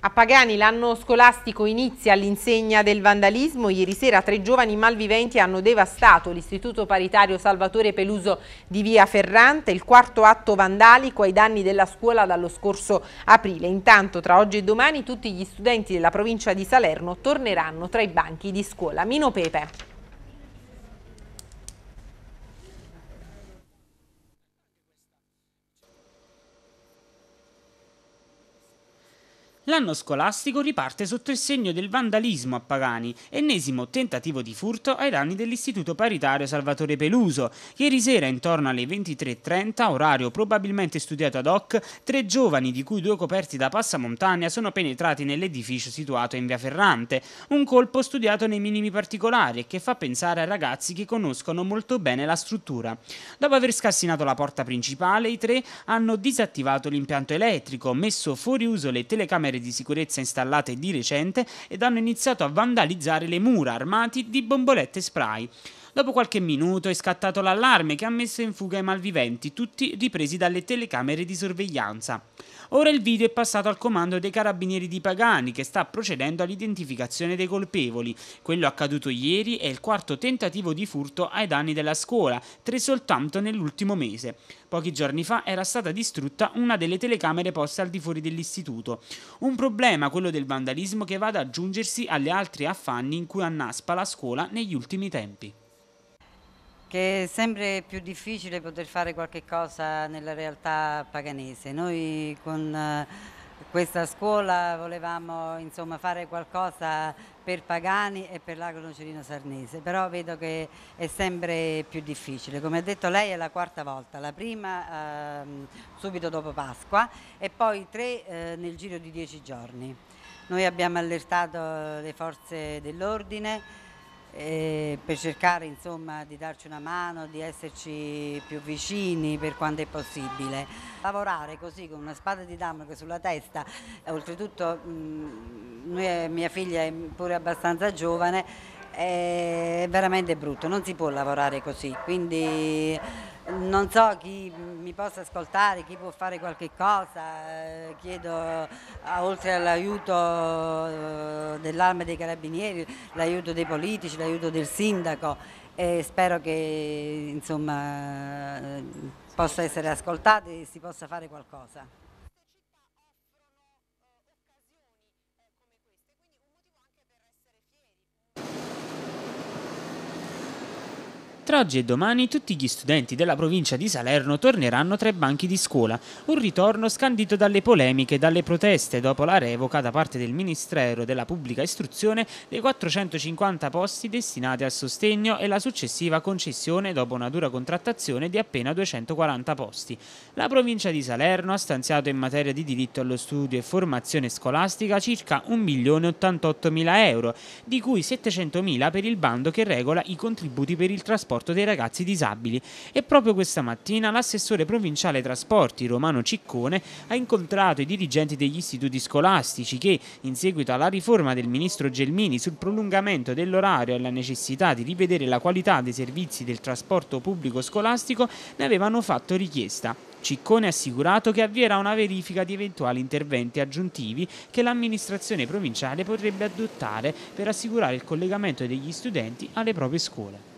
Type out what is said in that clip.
A Pagani l'anno scolastico inizia all'insegna del vandalismo. Ieri sera tre giovani malviventi hanno devastato l'istituto paritario Salvatore Peluso di via Ferrante, il quarto atto vandalico ai danni della scuola dallo scorso aprile. Intanto tra oggi e domani tutti gli studenti della provincia di Salerno torneranno tra i banchi di scuola. Mino Pepe. L'anno scolastico riparte sotto il segno del vandalismo a Pagani, ennesimo tentativo di furto ai danni dell'Istituto Paritario Salvatore Peluso. Ieri sera, intorno alle 23.30, orario probabilmente studiato ad hoc, tre giovani, di cui due coperti da passamontagna, sono penetrati nell'edificio situato in via Ferrante. Un colpo studiato nei minimi particolari e che fa pensare a ragazzi che conoscono molto bene la struttura. Dopo aver scassinato la porta principale, i tre hanno disattivato l'impianto elettrico, messo fuori uso le telecamere opere di sicurezza installate di recente ed hanno iniziato a vandalizzare le mura armati di bombolette spray. Dopo qualche minuto è scattato l'allarme che ha messo in fuga i malviventi, tutti ripresi dalle telecamere di sorveglianza. Ora il video è passato al comando dei carabinieri di Pagani, che sta procedendo all'identificazione dei colpevoli. Quello accaduto ieri è il quarto tentativo di furto ai danni della scuola, tre soltanto nell'ultimo mese. Pochi giorni fa era stata distrutta una delle telecamere poste al di fuori dell'istituto. Un problema, quello del vandalismo, che va ad aggiungersi alle altre affanni in cui annaspa la scuola negli ultimi tempi che è sempre più difficile poter fare qualche cosa nella realtà paganese. Noi con eh, questa scuola volevamo insomma, fare qualcosa per Pagani e per l'Agro Cirino Sarnese, però vedo che è sempre più difficile. Come ha detto lei è la quarta volta, la prima ehm, subito dopo Pasqua e poi tre eh, nel giro di dieci giorni. Noi abbiamo allertato eh, le forze dell'ordine, eh, per cercare insomma, di darci una mano, di esserci più vicini per quanto è possibile. Lavorare così con una spada di Damocle sulla testa, eh, oltretutto mh, mm, noi, eh, mia figlia è pure abbastanza giovane, eh, è veramente brutto, non si può lavorare così, quindi non so chi mi possa ascoltare, chi può fare qualche cosa, eh, chiedo oltre all'aiuto eh, dell'arma dei carabinieri, l'aiuto dei politici, l'aiuto del sindaco e spero che insomma, eh, possa essere ascoltato e si possa fare qualcosa. Tra oggi e domani tutti gli studenti della provincia di Salerno torneranno tra i banchi di scuola, un ritorno scandito dalle polemiche e dalle proteste dopo la revoca da parte del Ministero della Pubblica Istruzione dei 450 posti destinati al sostegno e la successiva concessione dopo una dura contrattazione di appena 240 posti. La provincia di Salerno ha stanziato in materia di diritto allo studio e formazione scolastica circa 1.088.000 euro, di cui 700.000 per il bando che regola i contributi per il trasporto supporto dei ragazzi disabili e proprio questa mattina l'assessore provinciale trasporti Romano Ciccone ha incontrato i dirigenti degli istituti scolastici che, in seguito alla riforma del ministro Gelmini sul prolungamento dell'orario e la necessità di rivedere la qualità dei servizi del trasporto pubblico scolastico, ne avevano fatto richiesta. Ciccone ha assicurato che avvierà una verifica di eventuali interventi aggiuntivi che l'amministrazione provinciale potrebbe adottare per assicurare il collegamento degli studenti alle proprie scuole.